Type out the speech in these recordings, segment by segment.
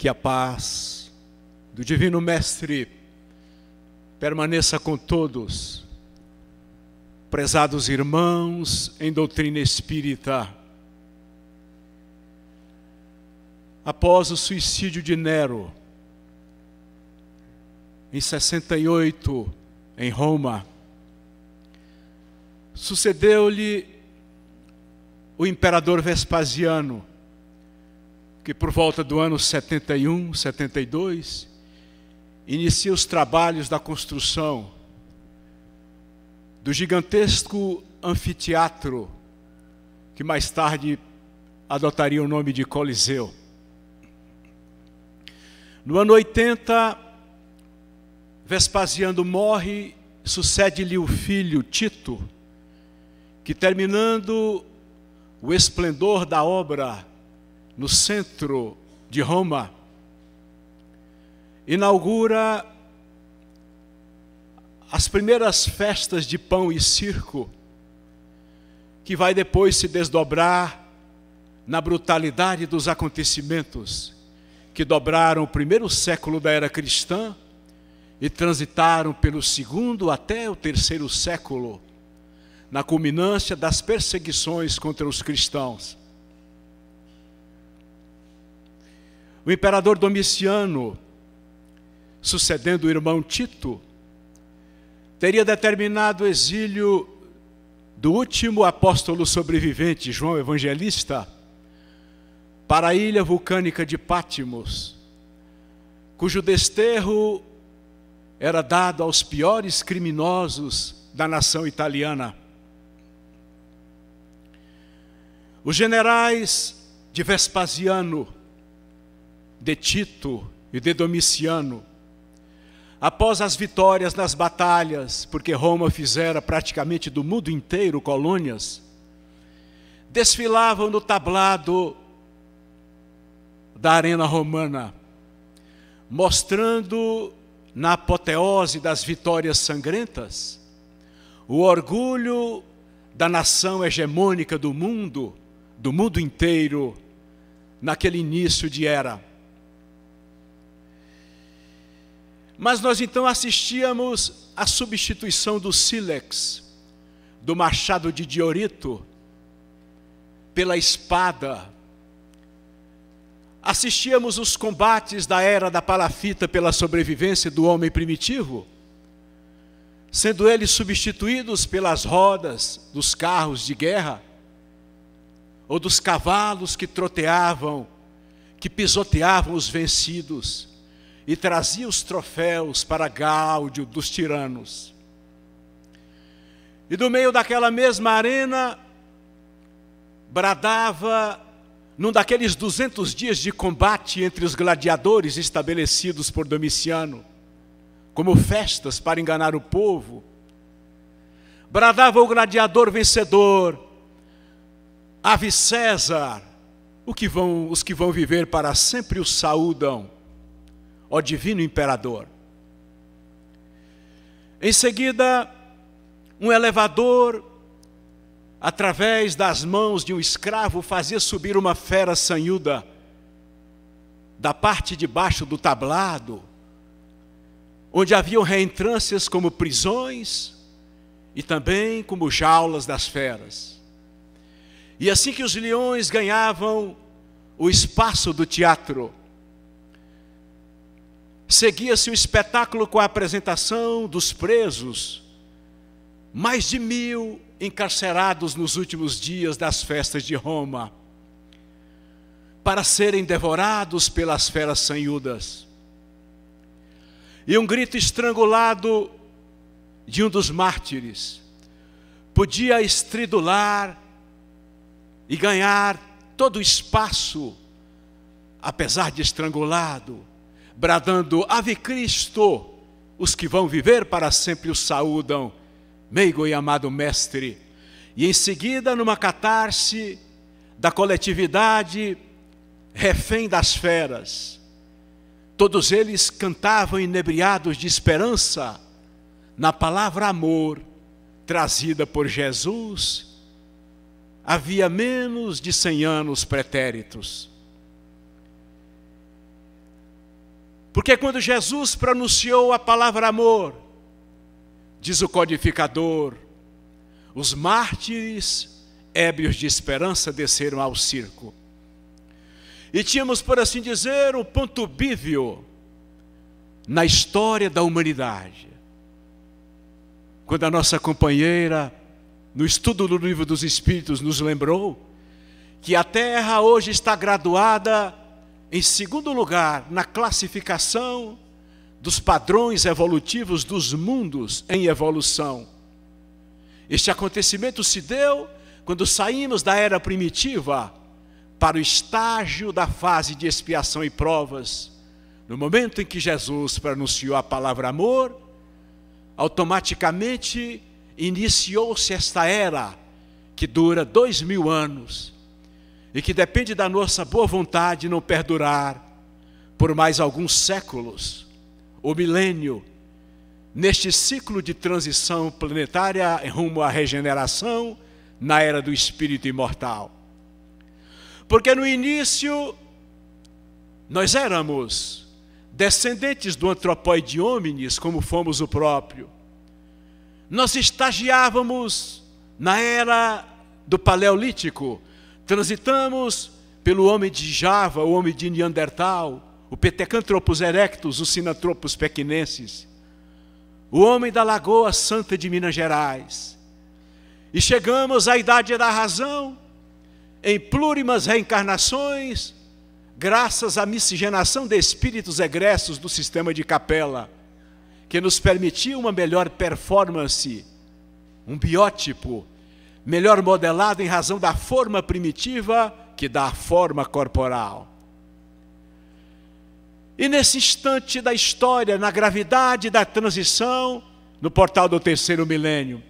que a paz do Divino Mestre permaneça com todos. Prezados irmãos em doutrina espírita, após o suicídio de Nero, em 68, em Roma, sucedeu-lhe o imperador Vespasiano, que por volta do ano 71, 72, inicia os trabalhos da construção do gigantesco anfiteatro que mais tarde adotaria o nome de Coliseu. No ano 80, Vespasiano morre, sucede-lhe o filho Tito, que terminando o esplendor da obra no centro de Roma, inaugura as primeiras festas de pão e circo, que vai depois se desdobrar na brutalidade dos acontecimentos que dobraram o primeiro século da era cristã e transitaram pelo segundo até o terceiro século, na culminância das perseguições contra os cristãos. o imperador Domiciano, sucedendo o irmão Tito, teria determinado o exílio do último apóstolo sobrevivente, João Evangelista, para a ilha vulcânica de Pátimos, cujo desterro era dado aos piores criminosos da nação italiana. Os generais de Vespasiano, de Tito e de Domiciano. Após as vitórias nas batalhas, porque Roma fizera praticamente do mundo inteiro colônias, desfilavam no tablado da arena romana, mostrando na apoteose das vitórias sangrentas o orgulho da nação hegemônica do mundo, do mundo inteiro, naquele início de era. Mas nós então assistíamos à substituição do sílex, do machado de Diorito, pela espada. Assistíamos os combates da era da palafita pela sobrevivência do homem primitivo, sendo eles substituídos pelas rodas dos carros de guerra ou dos cavalos que troteavam, que pisoteavam os vencidos e trazia os troféus para Gáudio dos tiranos. E do meio daquela mesma arena, bradava, num daqueles 200 dias de combate entre os gladiadores estabelecidos por Domiciano, como festas para enganar o povo, bradava o gladiador vencedor, Ave César, o que vão, os que vão viver para sempre o saúdam ó divino imperador. Em seguida, um elevador, através das mãos de um escravo, fazia subir uma fera sanhuda da parte de baixo do tablado, onde haviam reentrâncias como prisões e também como jaulas das feras. E assim que os leões ganhavam o espaço do teatro, Seguia-se o espetáculo com a apresentação dos presos, mais de mil encarcerados nos últimos dias das festas de Roma, para serem devorados pelas feras sanhudas. E um grito estrangulado de um dos mártires podia estridular e ganhar todo o espaço, apesar de estrangulado bradando Ave Cristo, os que vão viver para sempre o saúdam, meigo e amado mestre. E em seguida, numa catarse da coletividade refém das feras, todos eles cantavam inebriados de esperança na palavra amor trazida por Jesus. Havia menos de cem anos pretéritos. Porque quando Jesus pronunciou a palavra amor, diz o codificador, os mártires ébrios de esperança desceram ao circo. E tínhamos, por assim dizer, o um ponto bívio na história da humanidade. Quando a nossa companheira, no estudo do livro dos Espíritos, nos lembrou que a Terra hoje está graduada em segundo lugar, na classificação dos padrões evolutivos dos mundos em evolução. Este acontecimento se deu quando saímos da era primitiva para o estágio da fase de expiação e provas. No momento em que Jesus pronunciou a palavra amor, automaticamente iniciou-se esta era que dura dois mil anos e que depende da nossa boa vontade não perdurar por mais alguns séculos, o milênio, neste ciclo de transição planetária rumo à regeneração na era do espírito imortal. Porque no início nós éramos descendentes do antropóide hominis, como fomos o próprio. Nós estagiávamos na era do paleolítico, Transitamos pelo homem de Java, o homem de Neandertal, o Petecantropus erectus, o Sinanthropus pequinensis, o homem da Lagoa Santa de Minas Gerais. E chegamos à idade da razão, em plurimas reencarnações, graças à miscigenação de espíritos egressos do sistema de capela, que nos permitiu uma melhor performance, um biótipo melhor modelado em razão da forma primitiva que dá forma corporal. E nesse instante da história, na gravidade da transição, no portal do terceiro milênio,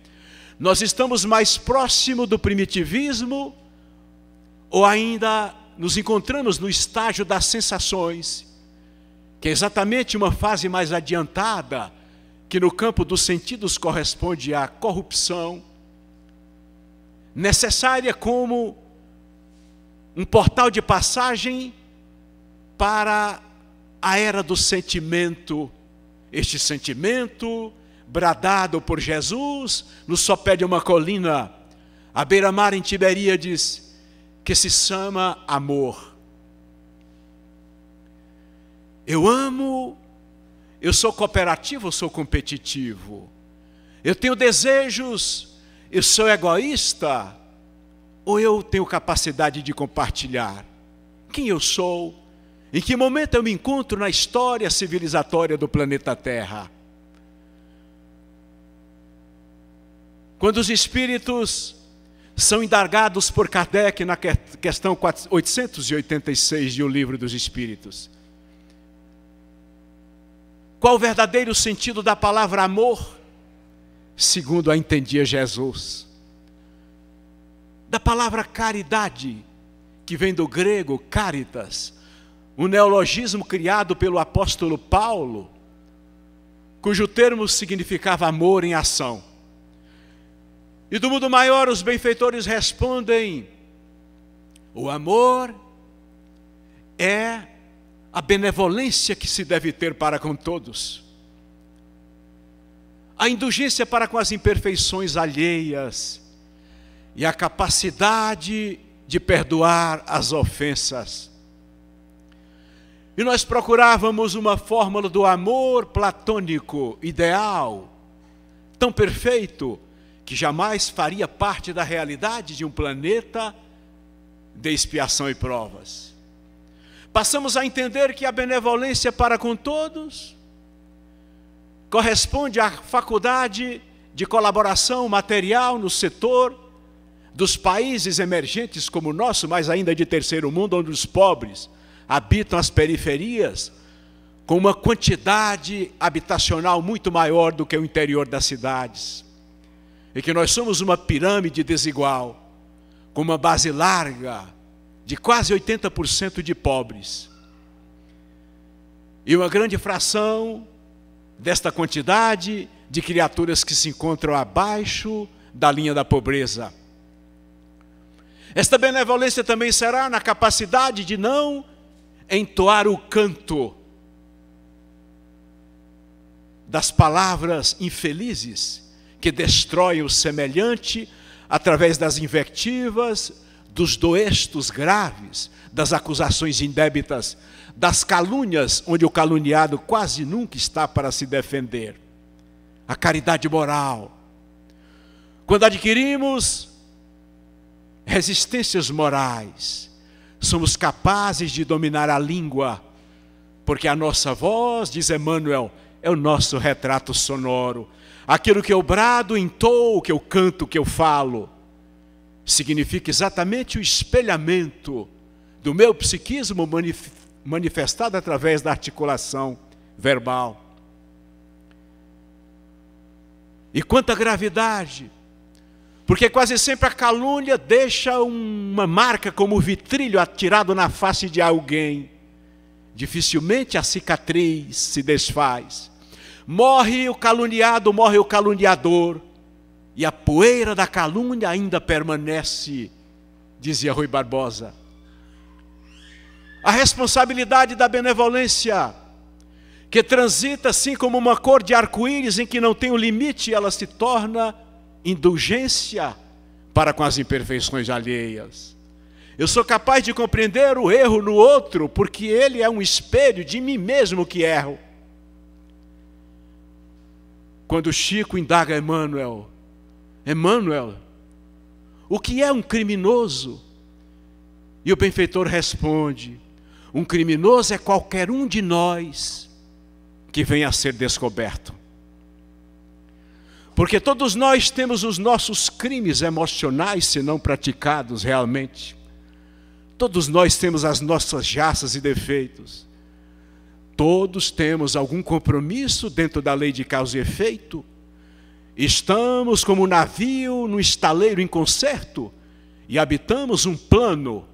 nós estamos mais próximo do primitivismo ou ainda nos encontramos no estágio das sensações, que é exatamente uma fase mais adiantada, que no campo dos sentidos corresponde à corrupção, necessária como um portal de passagem para a era do sentimento. Este sentimento, bradado por Jesus, no sopé de uma colina, à beira-mar em Tiberíades, que se chama amor. Eu amo, eu sou cooperativo, eu sou competitivo. Eu tenho desejos eu sou egoísta ou eu tenho capacidade de compartilhar? Quem eu sou? Em que momento eu me encontro na história civilizatória do planeta Terra? Quando os espíritos são indagados por Kardec na questão 886 de O Livro dos Espíritos. Qual o verdadeiro sentido da palavra amor? segundo a entendia Jesus. Da palavra caridade, que vem do grego caritas, um neologismo criado pelo apóstolo Paulo, cujo termo significava amor em ação. E do mundo maior, os benfeitores respondem: o amor é a benevolência que se deve ter para com todos a indulgência para com as imperfeições alheias e a capacidade de perdoar as ofensas. E nós procurávamos uma fórmula do amor platônico, ideal, tão perfeito, que jamais faria parte da realidade de um planeta de expiação e provas. Passamos a entender que a benevolência para com todos corresponde à faculdade de colaboração material no setor dos países emergentes como o nosso, mas ainda de terceiro mundo, onde os pobres habitam as periferias com uma quantidade habitacional muito maior do que o interior das cidades. E que nós somos uma pirâmide desigual, com uma base larga de quase 80% de pobres. E uma grande fração desta quantidade de criaturas que se encontram abaixo da linha da pobreza. Esta benevolência também será na capacidade de não entoar o canto das palavras infelizes que destroem o semelhante através das invectivas, dos doestos graves, das acusações indébitas, das calúnias, onde o caluniado quase nunca está para se defender. A caridade moral. Quando adquirimos resistências morais, somos capazes de dominar a língua, porque a nossa voz, diz Emmanuel, é o nosso retrato sonoro. Aquilo que eu brado, entoo, que eu canto, que eu falo significa exatamente o espelhamento do meu psiquismo manif manifestado através da articulação verbal. E quanta gravidade! Porque quase sempre a calúnia deixa uma marca como vitrilho atirado na face de alguém. Dificilmente a cicatriz se desfaz. Morre o caluniado, morre o caluniador. E a poeira da calúnia ainda permanece, dizia Rui Barbosa. A responsabilidade da benevolência, que transita assim como uma cor de arco-íris em que não tem um limite, ela se torna indulgência para com as imperfeições alheias. Eu sou capaz de compreender o erro no outro, porque ele é um espelho de mim mesmo que erro. Quando Chico indaga Emmanuel, Emmanuel, o que é um criminoso? E o benfeitor responde: um criminoso é qualquer um de nós que venha a ser descoberto. Porque todos nós temos os nossos crimes emocionais, se não praticados realmente. Todos nós temos as nossas jaças e defeitos. Todos temos algum compromisso dentro da lei de causa e efeito Estamos como um navio no estaleiro em conserto e habitamos um plano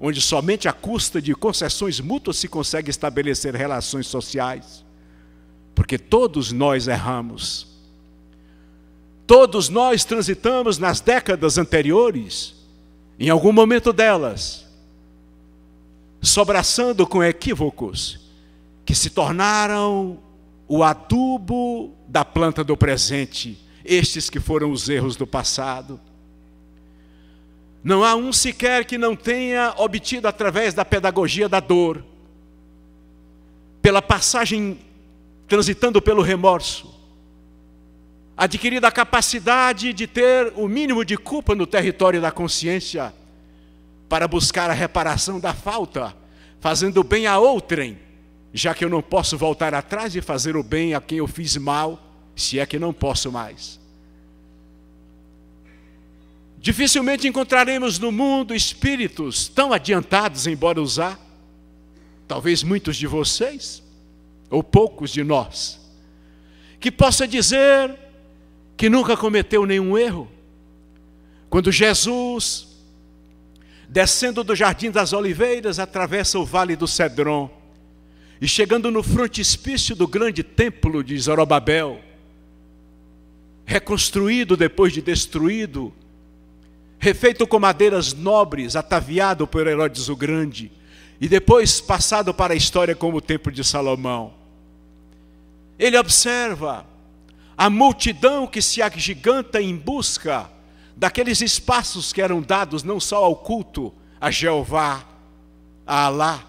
onde somente à custa de concessões mútuas se consegue estabelecer relações sociais, porque todos nós erramos. Todos nós transitamos nas décadas anteriores, em algum momento delas, sobraçando com equívocos que se tornaram o adubo da planta do presente estes que foram os erros do passado. Não há um sequer que não tenha obtido através da pedagogia da dor, pela passagem transitando pelo remorso, adquirida a capacidade de ter o mínimo de culpa no território da consciência para buscar a reparação da falta, fazendo bem a outrem, já que eu não posso voltar atrás e fazer o bem a quem eu fiz mal se é que não posso mais. Dificilmente encontraremos no mundo espíritos tão adiantados, embora usar, talvez muitos de vocês, ou poucos de nós, que possa dizer que nunca cometeu nenhum erro. Quando Jesus, descendo do Jardim das Oliveiras, atravessa o Vale do Cedron e chegando no frontispício do grande templo de Zorobabel, reconstruído depois de destruído, refeito com madeiras nobres, ataviado por Herodes o Grande, e depois passado para a história como o Templo de Salomão. Ele observa a multidão que se agiganta em busca daqueles espaços que eram dados não só ao culto a Jeová, a Alá,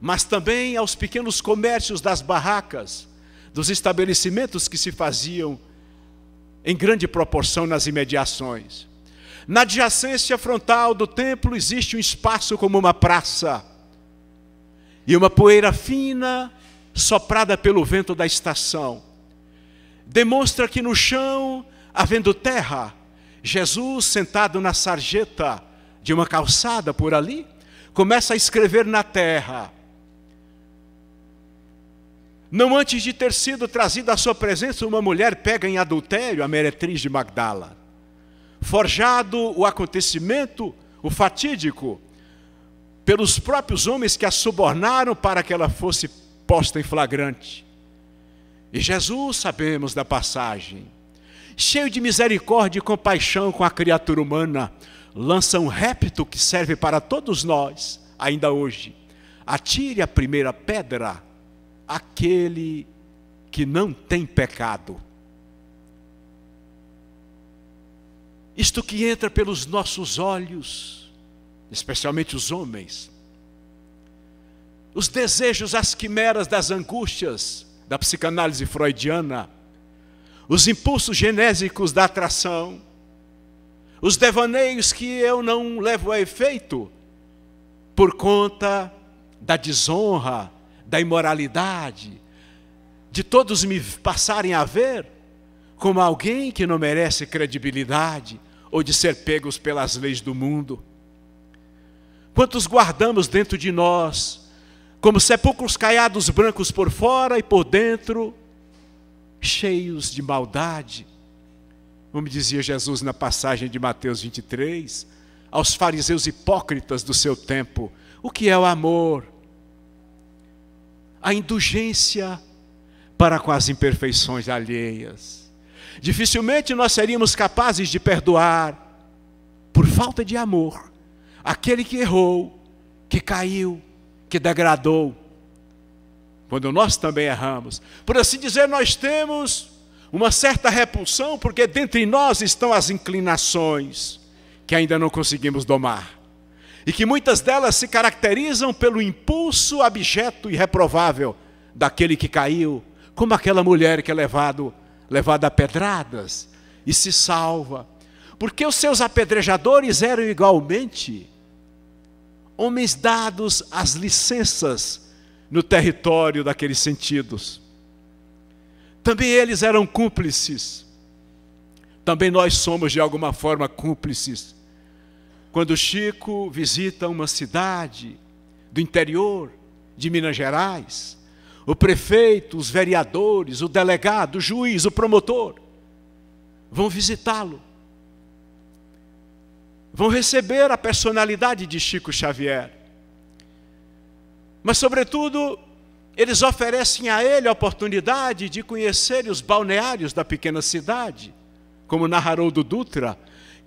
mas também aos pequenos comércios das barracas, dos estabelecimentos que se faziam em grande proporção nas imediações. Na adjacência frontal do templo existe um espaço como uma praça e uma poeira fina soprada pelo vento da estação. Demonstra que no chão, havendo terra, Jesus, sentado na sarjeta de uma calçada por ali, começa a escrever na terra não antes de ter sido trazida à sua presença uma mulher pega em adultério, a meretriz de Magdala. Forjado o acontecimento, o fatídico, pelos próprios homens que a subornaram para que ela fosse posta em flagrante. E Jesus, sabemos da passagem, cheio de misericórdia e compaixão com a criatura humana, lança um répto que serve para todos nós, ainda hoje. Atire a primeira pedra aquele que não tem pecado. Isto que entra pelos nossos olhos, especialmente os homens, os desejos, as quimeras das angústias da psicanálise freudiana, os impulsos genésicos da atração, os devaneios que eu não levo a efeito por conta da desonra, da imoralidade, de todos me passarem a ver como alguém que não merece credibilidade ou de ser pegos pelas leis do mundo. Quantos guardamos dentro de nós, como sepulcros caiados brancos por fora e por dentro, cheios de maldade. Como dizia Jesus na passagem de Mateus 23, aos fariseus hipócritas do seu tempo: o que é o amor? a indulgência para com as imperfeições alheias. Dificilmente nós seríamos capazes de perdoar, por falta de amor, aquele que errou, que caiu, que degradou. Quando nós também erramos. Por assim dizer, nós temos uma certa repulsão, porque dentre nós estão as inclinações que ainda não conseguimos domar e que muitas delas se caracterizam pelo impulso abjeto e reprovável daquele que caiu, como aquela mulher que é levado, levada a pedradas e se salva, porque os seus apedrejadores eram igualmente homens dados às licenças no território daqueles sentidos. Também eles eram cúmplices. Também nós somos de alguma forma cúmplices quando Chico visita uma cidade do interior de Minas Gerais, o prefeito, os vereadores, o delegado, o juiz, o promotor vão visitá-lo. Vão receber a personalidade de Chico Xavier. Mas, sobretudo, eles oferecem a ele a oportunidade de conhecer os balneários da pequena cidade, como narrou do Dutra,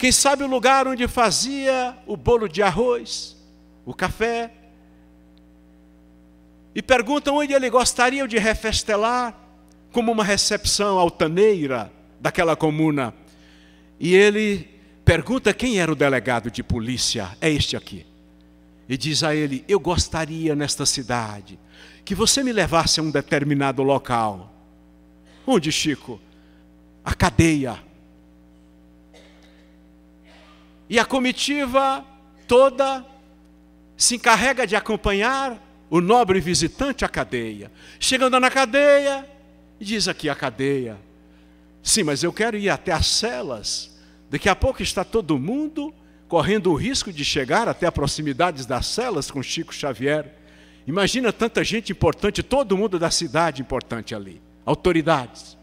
quem sabe o lugar onde fazia o bolo de arroz, o café. E perguntam onde ele gostaria de refestelar, como uma recepção altaneira daquela comuna. E ele pergunta quem era o delegado de polícia, é este aqui. E diz a ele: Eu gostaria nesta cidade que você me levasse a um determinado local. Onde, Chico? A cadeia e a comitiva toda se encarrega de acompanhar o nobre visitante à cadeia. Chegando na cadeia, diz aqui a cadeia: Sim, mas eu quero ir até as celas. Daqui a pouco está todo mundo correndo o risco de chegar até a proximidade das celas com Chico Xavier. Imagina tanta gente importante, todo mundo da cidade importante ali, autoridades.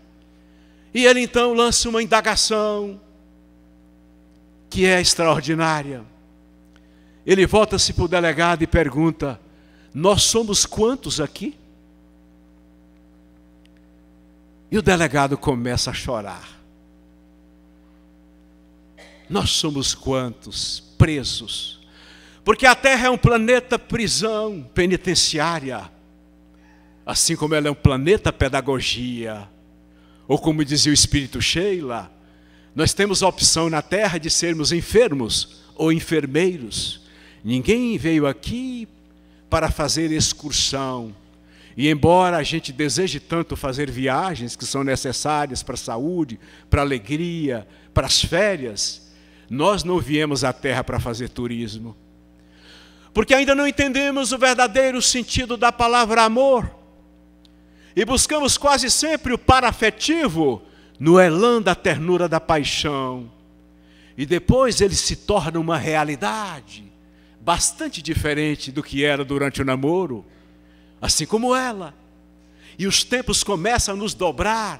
E ele então lança uma indagação que é extraordinária. Ele volta-se para o delegado e pergunta: Nós somos quantos aqui? E o delegado começa a chorar. Nós somos quantos presos? Porque a Terra é um planeta prisão penitenciária, assim como ela é um planeta pedagogia, ou como dizia o espírito Sheila, nós temos a opção na terra de sermos enfermos ou enfermeiros. Ninguém veio aqui para fazer excursão. E embora a gente deseje tanto fazer viagens que são necessárias para a saúde, para a alegria, para as férias, nós não viemos à terra para fazer turismo. Porque ainda não entendemos o verdadeiro sentido da palavra amor. E buscamos quase sempre o parafetivo no elã da ternura da paixão. E depois ele se torna uma realidade bastante diferente do que era durante o namoro, assim como ela. E os tempos começam a nos dobrar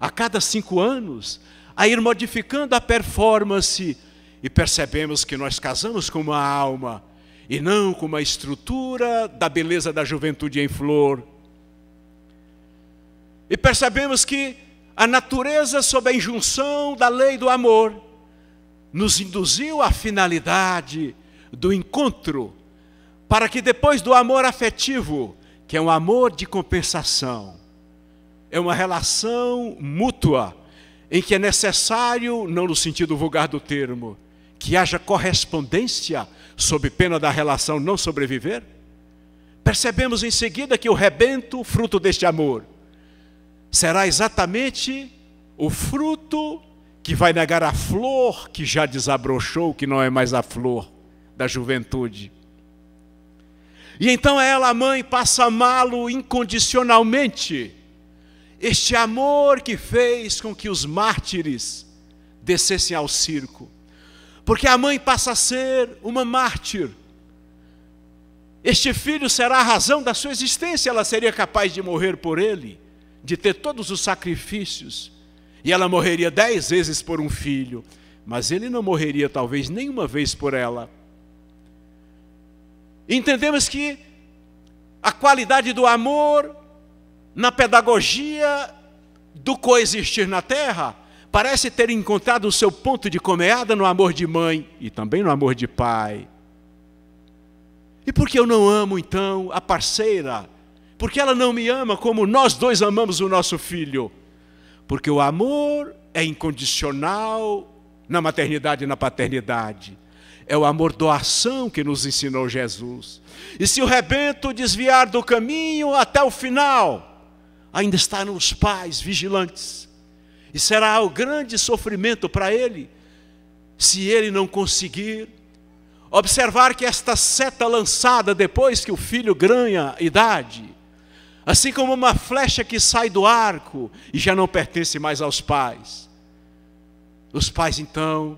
a cada cinco anos, a ir modificando a performance e percebemos que nós casamos com uma alma e não com uma estrutura da beleza da juventude em flor. E percebemos que a natureza sob a injunção da lei do amor, nos induziu à finalidade do encontro, para que depois do amor afetivo, que é um amor de compensação, é uma relação mútua, em que é necessário, não no sentido vulgar do termo, que haja correspondência sob pena da relação não sobreviver? Percebemos em seguida que o rebento, fruto deste amor, será exatamente o fruto que vai negar a flor que já desabrochou, que não é mais a flor da juventude. E então ela, a mãe, passa a amá-lo incondicionalmente. Este amor que fez com que os mártires descessem ao circo. Porque a mãe passa a ser uma mártir. Este filho será a razão da sua existência, ela seria capaz de morrer por ele de ter todos os sacrifícios, e ela morreria dez vezes por um filho, mas ele não morreria talvez nenhuma vez por ela. Entendemos que a qualidade do amor na pedagogia do coexistir na terra parece ter encontrado o seu ponto de comeada no amor de mãe e também no amor de pai. E por que eu não amo então a parceira porque ela não me ama como nós dois amamos o nosso filho. Porque o amor é incondicional na maternidade e na paternidade. É o amor doação que nos ensinou Jesus. E se o rebento desviar do caminho até o final, ainda está nos pais vigilantes. E será o grande sofrimento para ele se ele não conseguir observar que esta seta lançada depois que o filho ganha idade Assim como uma flecha que sai do arco e já não pertence mais aos pais. Os pais então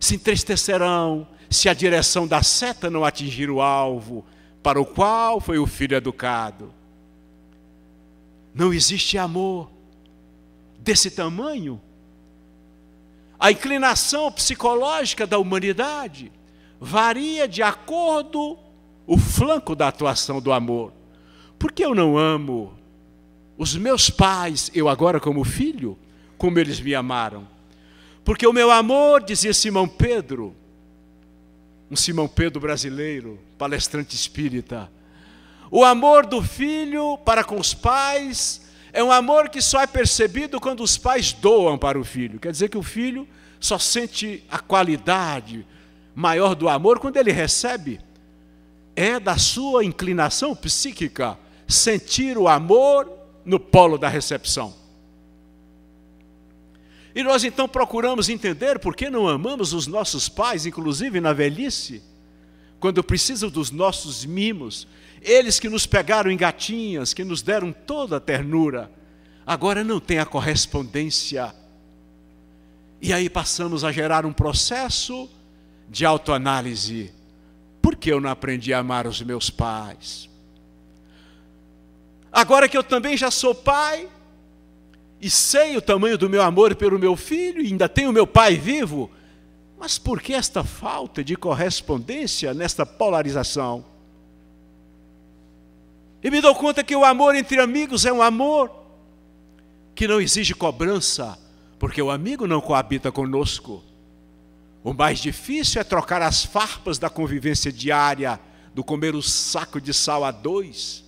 se entristecerão se a direção da seta não atingir o alvo para o qual foi o filho educado. Não existe amor desse tamanho. A inclinação psicológica da humanidade varia de acordo o flanco da atuação do amor por que eu não amo os meus pais, eu agora como filho, como eles me amaram? Porque o meu amor, dizia Simão Pedro, um Simão Pedro brasileiro, palestrante espírita, o amor do filho para com os pais é um amor que só é percebido quando os pais doam para o filho. Quer dizer que o filho só sente a qualidade maior do amor quando ele recebe. É da sua inclinação psíquica sentir o amor no polo da recepção. E nós então procuramos entender por que não amamos os nossos pais, inclusive na velhice, quando precisam dos nossos mimos, eles que nos pegaram em gatinhas, que nos deram toda a ternura, agora não tem a correspondência. E aí passamos a gerar um processo de autoanálise. Por que eu não aprendi a amar os meus pais? Agora que eu também já sou pai, e sei o tamanho do meu amor pelo meu filho, e ainda tenho meu pai vivo, mas por que esta falta de correspondência nesta polarização? E me dou conta que o amor entre amigos é um amor que não exige cobrança, porque o amigo não coabita conosco. O mais difícil é trocar as farpas da convivência diária, do comer o saco de sal a dois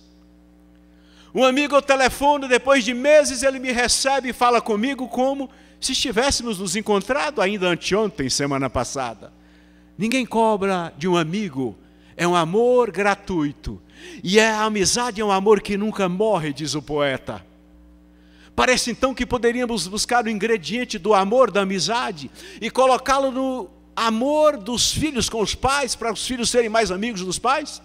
um amigo ao telefone, depois de meses ele me recebe e fala comigo como se estivéssemos nos encontrado ainda anteontem, semana passada. Ninguém cobra de um amigo, é um amor gratuito. E é a amizade é um amor que nunca morre, diz o poeta. Parece então que poderíamos buscar o ingrediente do amor da amizade e colocá-lo no amor dos filhos com os pais, para os filhos serem mais amigos dos pais?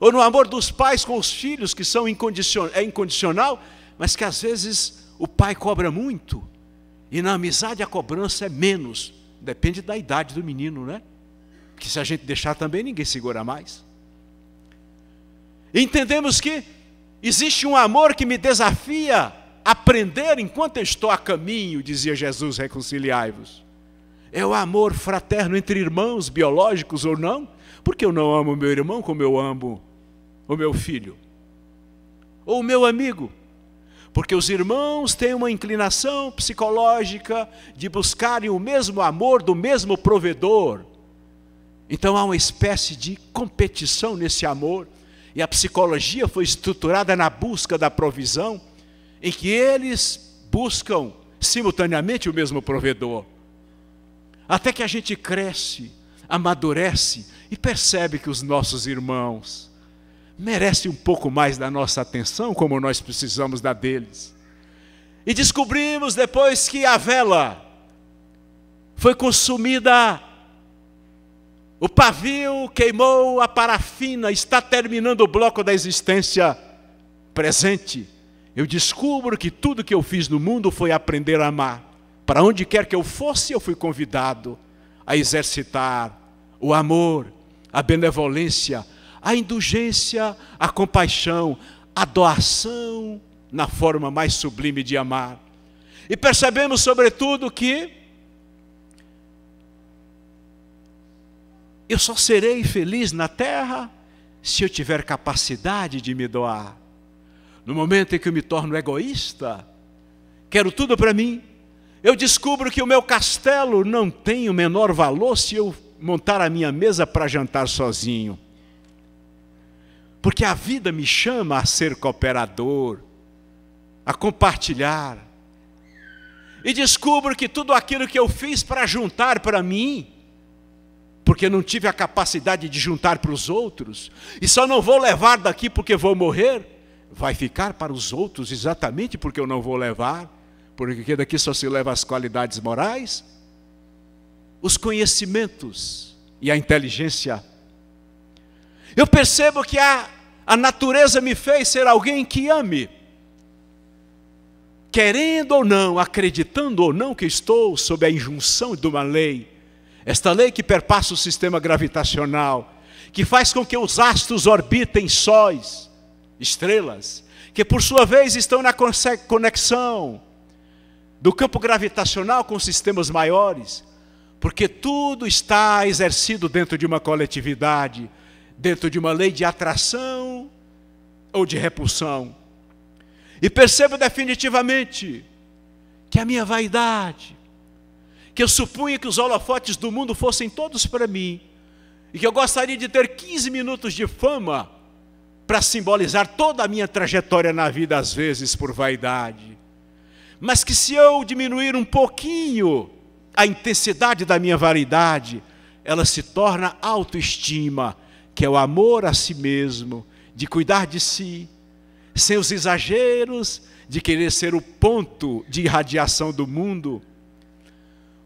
ou no amor dos pais com os filhos, que são incondicional, é incondicional, mas que às vezes o pai cobra muito, e na amizade a cobrança é menos, depende da idade do menino, né? Porque se a gente deixar também, ninguém segura mais. Entendemos que existe um amor que me desafia a aprender enquanto eu estou a caminho, dizia Jesus, reconciliai-vos. É o amor fraterno entre irmãos, biológicos ou não, porque eu não amo meu irmão como eu amo o meu filho? Ou o meu amigo? Porque os irmãos têm uma inclinação psicológica de buscarem o mesmo amor do mesmo provedor. Então há uma espécie de competição nesse amor, e a psicologia foi estruturada na busca da provisão, em que eles buscam simultaneamente o mesmo provedor. Até que a gente cresce amadurece e percebe que os nossos irmãos merecem um pouco mais da nossa atenção, como nós precisamos da deles. E descobrimos depois que a vela foi consumida, o pavio queimou a parafina, está terminando o bloco da existência presente. Eu descubro que tudo que eu fiz no mundo foi aprender a amar. Para onde quer que eu fosse, eu fui convidado a exercitar o amor, a benevolência, a indulgência, a compaixão, a doação na forma mais sublime de amar. E percebemos, sobretudo, que eu só serei feliz na terra se eu tiver capacidade de me doar. No momento em que eu me torno egoísta, quero tudo para mim, eu descubro que o meu castelo não tem o menor valor se eu montar a minha mesa para jantar sozinho. Porque a vida me chama a ser cooperador, a compartilhar. E descubro que tudo aquilo que eu fiz para juntar para mim, porque não tive a capacidade de juntar para os outros, e só não vou levar daqui porque vou morrer, vai ficar para os outros exatamente porque eu não vou levar, porque daqui só se leva as qualidades morais, os conhecimentos e a inteligência. Eu percebo que a, a natureza me fez ser alguém que ame. Querendo ou não, acreditando ou não que estou sob a injunção de uma lei, esta lei que perpassa o sistema gravitacional, que faz com que os astros orbitem sóis, estrelas, que por sua vez estão na conexão do campo gravitacional com sistemas maiores, porque tudo está exercido dentro de uma coletividade, dentro de uma lei de atração ou de repulsão. E percebo definitivamente que a minha vaidade, que eu supunha que os holofotes do mundo fossem todos para mim, e que eu gostaria de ter 15 minutos de fama para simbolizar toda a minha trajetória na vida, às vezes por vaidade, mas que se eu diminuir um pouquinho a intensidade da minha vaidade, ela se torna autoestima, que é o amor a si mesmo, de cuidar de si, sem os exageros de querer ser o ponto de irradiação do mundo.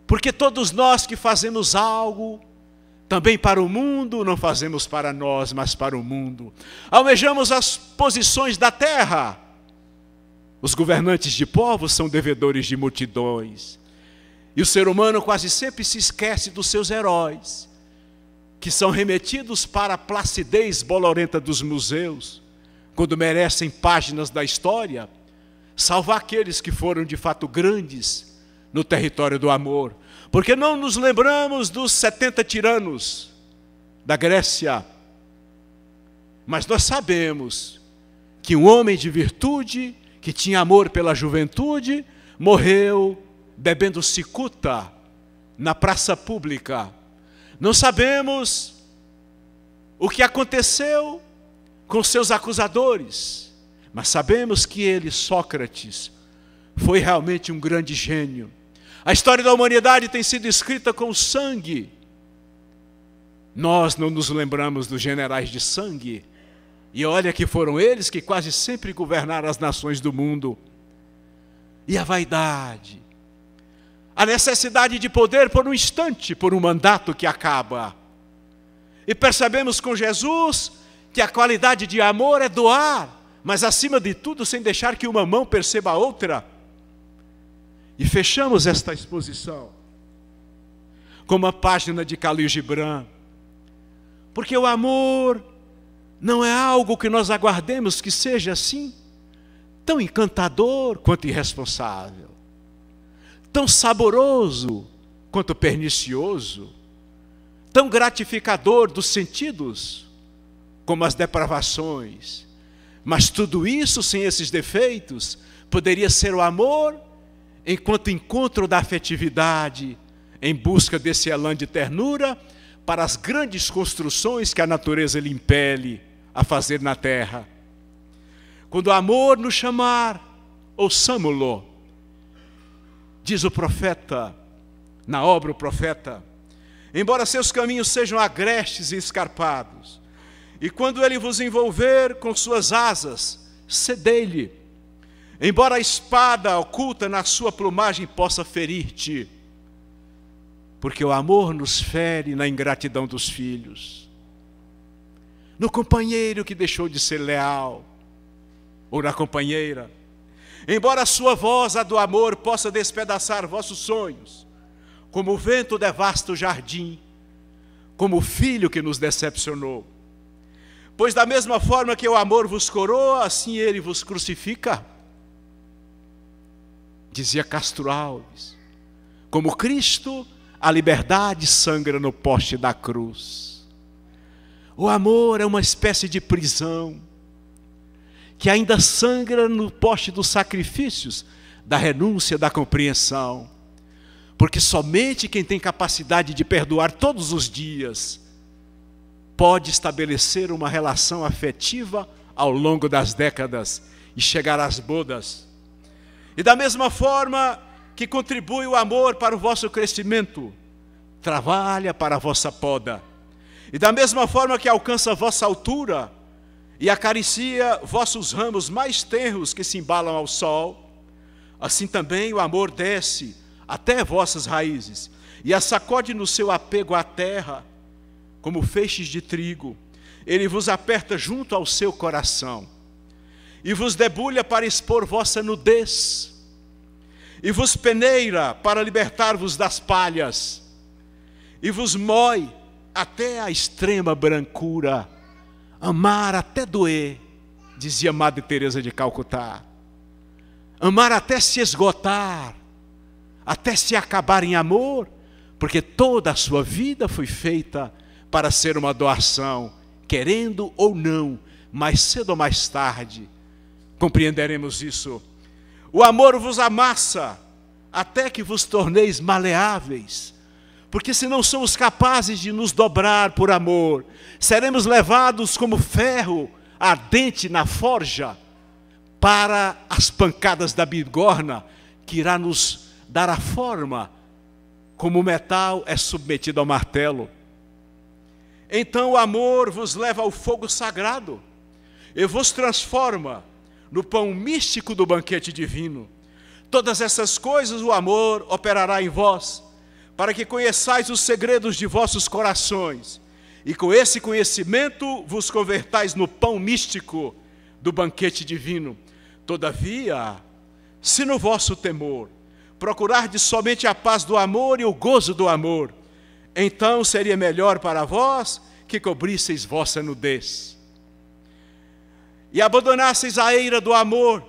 Porque todos nós que fazemos algo, também para o mundo, não fazemos para nós, mas para o mundo. Almejamos as posições da terra. Os governantes de povos são devedores de multidões. E o ser humano quase sempre se esquece dos seus heróis, que são remetidos para a placidez bolorenta dos museus, quando merecem páginas da história, salvar aqueles que foram de fato grandes no território do amor. Porque não nos lembramos dos 70 tiranos da Grécia, mas nós sabemos que um homem de virtude, que tinha amor pela juventude, morreu bebendo cicuta na praça pública. Não sabemos o que aconteceu com seus acusadores, mas sabemos que ele, Sócrates, foi realmente um grande gênio. A história da humanidade tem sido escrita com sangue. Nós não nos lembramos dos generais de sangue. E olha que foram eles que quase sempre governaram as nações do mundo. E a vaidade, a necessidade de poder por um instante, por um mandato que acaba. E percebemos com Jesus que a qualidade de amor é doar, mas acima de tudo, sem deixar que uma mão perceba a outra. E fechamos esta exposição com uma página de Khalil Gibran, porque o amor não é algo que nós aguardemos que seja assim, tão encantador quanto irresponsável tão saboroso quanto pernicioso, tão gratificador dos sentidos como as depravações. Mas tudo isso, sem esses defeitos, poderia ser o amor enquanto encontro da afetividade, em busca desse elan de ternura para as grandes construções que a natureza lhe impele a fazer na terra. Quando o amor nos chamar, ouçamo-lo diz o profeta, na obra o profeta, embora seus caminhos sejam agrestes e escarpados, e quando ele vos envolver com suas asas, cedei-lhe. Embora a espada oculta na sua plumagem possa ferir-te, porque o amor nos fere na ingratidão dos filhos, no companheiro que deixou de ser leal, ou na companheira, Embora a sua voz, a do amor, possa despedaçar vossos sonhos, como o vento devasta o jardim, como o filho que nos decepcionou. Pois da mesma forma que o amor vos coroa, assim ele vos crucifica. Dizia Castro Alves. Como Cristo, a liberdade sangra no poste da cruz. O amor é uma espécie de prisão que ainda sangra no poste dos sacrifícios, da renúncia, da compreensão. Porque somente quem tem capacidade de perdoar todos os dias pode estabelecer uma relação afetiva ao longo das décadas e chegar às bodas. E da mesma forma que contribui o amor para o vosso crescimento, trabalha para a vossa poda. E da mesma forma que alcança a vossa altura, e acaricia vossos ramos mais tenros que se embalam ao sol, assim também o amor desce até vossas raízes e a sacode no seu apego à terra, como feixes de trigo. Ele vos aperta junto ao seu coração e vos debulha para expor vossa nudez e vos peneira para libertar-vos das palhas e vos moe até a extrema brancura Amar até doer, dizia Madre Teresa de Calcutá. Amar até se esgotar, até se acabar em amor, porque toda a sua vida foi feita para ser uma doação, querendo ou não, mais cedo ou mais tarde, compreenderemos isso. O amor vos amassa até que vos torneis maleáveis porque se não somos capazes de nos dobrar por amor, seremos levados como ferro ardente na forja para as pancadas da bigorna, que irá nos dar a forma como o metal é submetido ao martelo. Então o amor vos leva ao fogo sagrado e vos transforma no pão místico do banquete divino. Todas essas coisas o amor operará em vós para que conheçais os segredos de vossos corações, e com esse conhecimento vos convertais no pão místico do banquete divino. Todavia, se no vosso temor procurardes somente a paz do amor e o gozo do amor, então seria melhor para vós que cobrisseis vossa nudez. E abandonasseis a eira do amor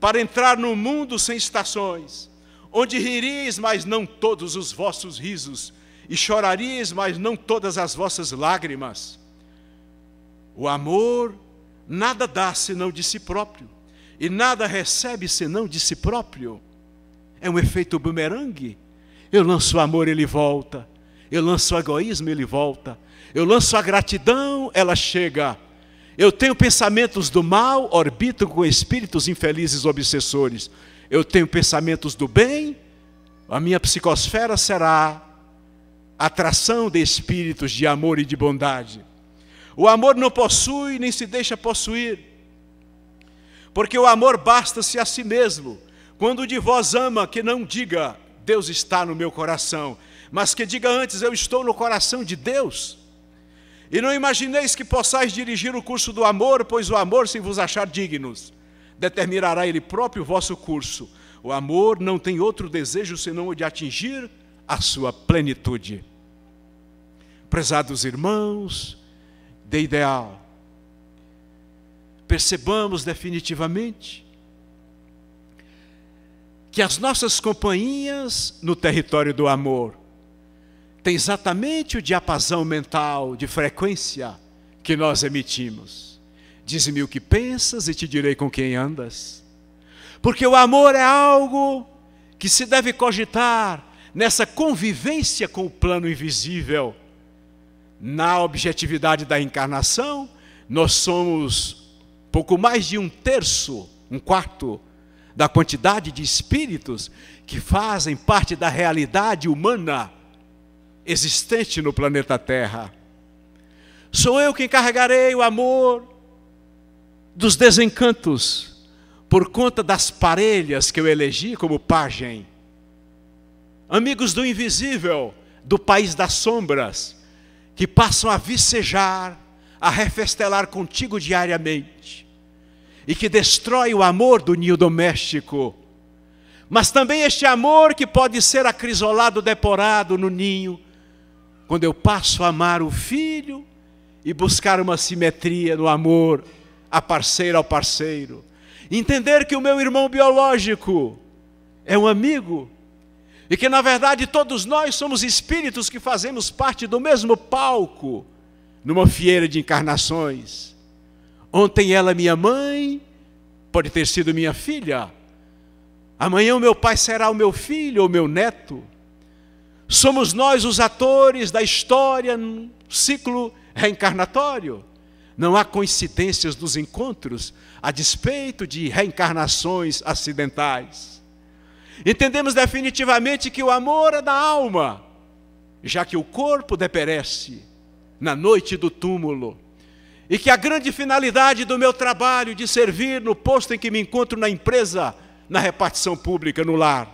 para entrar no mundo sem estações onde riris, mas não todos os vossos risos, e choraris, mas não todas as vossas lágrimas. O amor nada dá senão de si próprio, e nada recebe senão de si próprio. É um efeito bumerangue. Eu lanço o amor, ele volta. Eu lanço o egoísmo, ele volta. Eu lanço a gratidão, ela chega. Eu tenho pensamentos do mal, orbito com espíritos infelizes obsessores eu tenho pensamentos do bem, a minha psicosfera será atração de espíritos de amor e de bondade. O amor não possui nem se deixa possuir, porque o amor basta-se a si mesmo. Quando de vós ama, que não diga Deus está no meu coração, mas que diga antes eu estou no coração de Deus. E não imagineis que possais dirigir o curso do amor, pois o amor se vos achar dignos determinará ele próprio o vosso curso. O amor não tem outro desejo senão o de atingir a sua plenitude. Prezados irmãos, de ideal, percebamos definitivamente que as nossas companhias no território do amor têm exatamente o diapasão mental de frequência que nós emitimos. Diz-me o que pensas e te direi com quem andas. Porque o amor é algo que se deve cogitar nessa convivência com o plano invisível. Na objetividade da encarnação, nós somos pouco mais de um terço, um quarto, da quantidade de espíritos que fazem parte da realidade humana existente no planeta Terra. Sou eu que encarregarei o amor dos desencantos, por conta das parelhas que eu elegi como pajem. Amigos do invisível, do país das sombras, que passam a vicejar, a refestelar contigo diariamente, e que destrói o amor do ninho doméstico, mas também este amor que pode ser acrisolado, deporado no ninho, quando eu passo a amar o filho e buscar uma simetria no amor a parceira ao parceiro. Entender que o meu irmão biológico é um amigo. E que, na verdade, todos nós somos espíritos que fazemos parte do mesmo palco numa fieira de encarnações. Ontem ela, minha mãe, pode ter sido minha filha. Amanhã o meu pai será o meu filho ou meu neto. Somos nós os atores da história num ciclo reencarnatório não há coincidências dos encontros, a despeito de reencarnações acidentais. Entendemos definitivamente que o amor é da alma, já que o corpo deperece na noite do túmulo, e que a grande finalidade do meu trabalho de servir no posto em que me encontro na empresa, na repartição pública, no lar,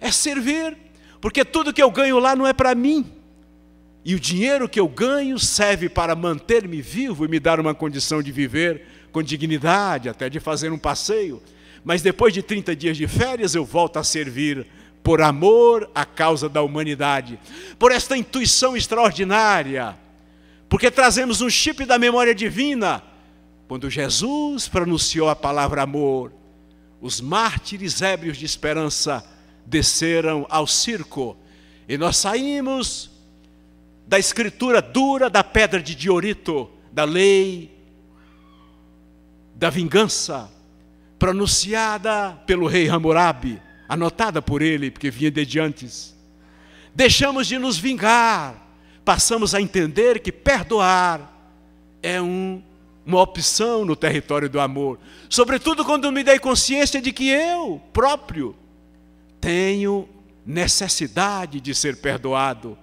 é servir, porque tudo que eu ganho lá não é para mim e o dinheiro que eu ganho serve para manter-me vivo e me dar uma condição de viver com dignidade, até de fazer um passeio. Mas depois de 30 dias de férias, eu volto a servir por amor à causa da humanidade, por esta intuição extraordinária, porque trazemos um chip da memória divina. Quando Jesus pronunciou a palavra amor, os mártires ébrios de esperança desceram ao circo e nós saímos da escritura dura da pedra de Diorito, da lei, da vingança, pronunciada pelo rei Hammurabi, anotada por ele, porque vinha de antes. Deixamos de nos vingar, passamos a entender que perdoar é um, uma opção no território do amor. Sobretudo quando me dei consciência de que eu próprio tenho necessidade de ser perdoado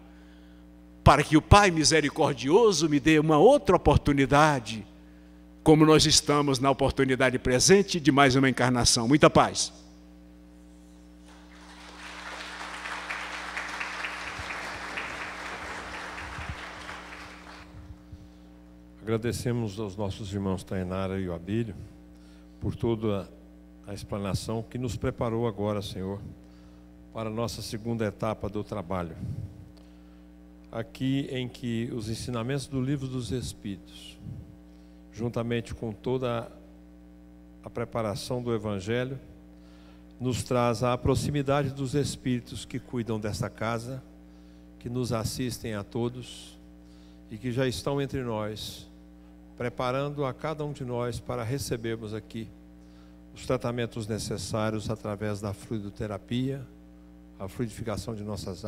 para que o Pai misericordioso me dê uma outra oportunidade, como nós estamos na oportunidade presente de mais uma encarnação. Muita paz. Agradecemos aos nossos irmãos Tainara e o Abílio por toda a explanação que nos preparou agora, Senhor, para a nossa segunda etapa do trabalho aqui em que os ensinamentos do livro dos Espíritos, juntamente com toda a preparação do Evangelho, nos traz a proximidade dos Espíritos que cuidam desta casa, que nos assistem a todos e que já estão entre nós, preparando a cada um de nós para recebermos aqui os tratamentos necessários através da fluidoterapia, a fluidificação de nossas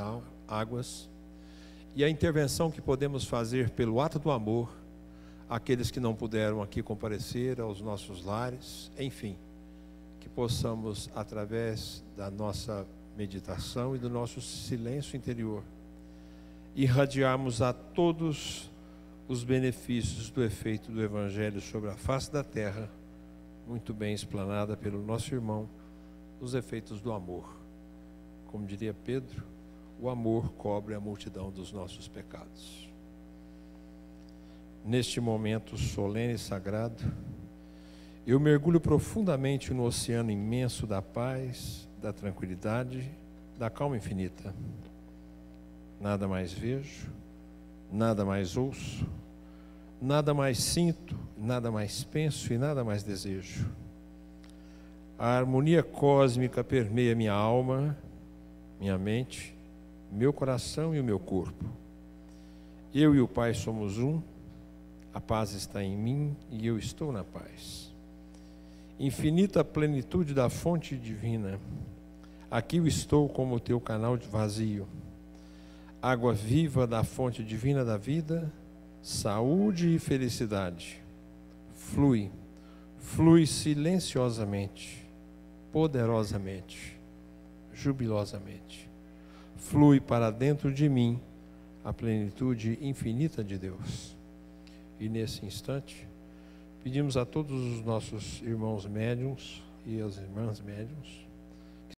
águas e a intervenção que podemos fazer pelo ato do amor àqueles que não puderam aqui comparecer, aos nossos lares, enfim, que possamos, através da nossa meditação e do nosso silêncio interior, irradiarmos a todos os benefícios do efeito do Evangelho sobre a face da terra, muito bem explanada pelo nosso irmão, os efeitos do amor. Como diria Pedro, o amor cobre a multidão dos nossos pecados. Neste momento solene e sagrado, eu mergulho profundamente no oceano imenso da paz, da tranquilidade, da calma infinita. Nada mais vejo, nada mais ouço, nada mais sinto, nada mais penso e nada mais desejo. A harmonia cósmica permeia minha alma, minha mente meu coração e o meu corpo. Eu e o Pai somos um, a paz está em mim e eu estou na paz. Infinita plenitude da fonte divina, aqui eu estou como teu canal vazio. Água viva da fonte divina da vida, saúde e felicidade. Flui, flui silenciosamente, poderosamente, jubilosamente flui para dentro de mim a plenitude infinita de Deus. E nesse instante, pedimos a todos os nossos irmãos médiums e as irmãs médiums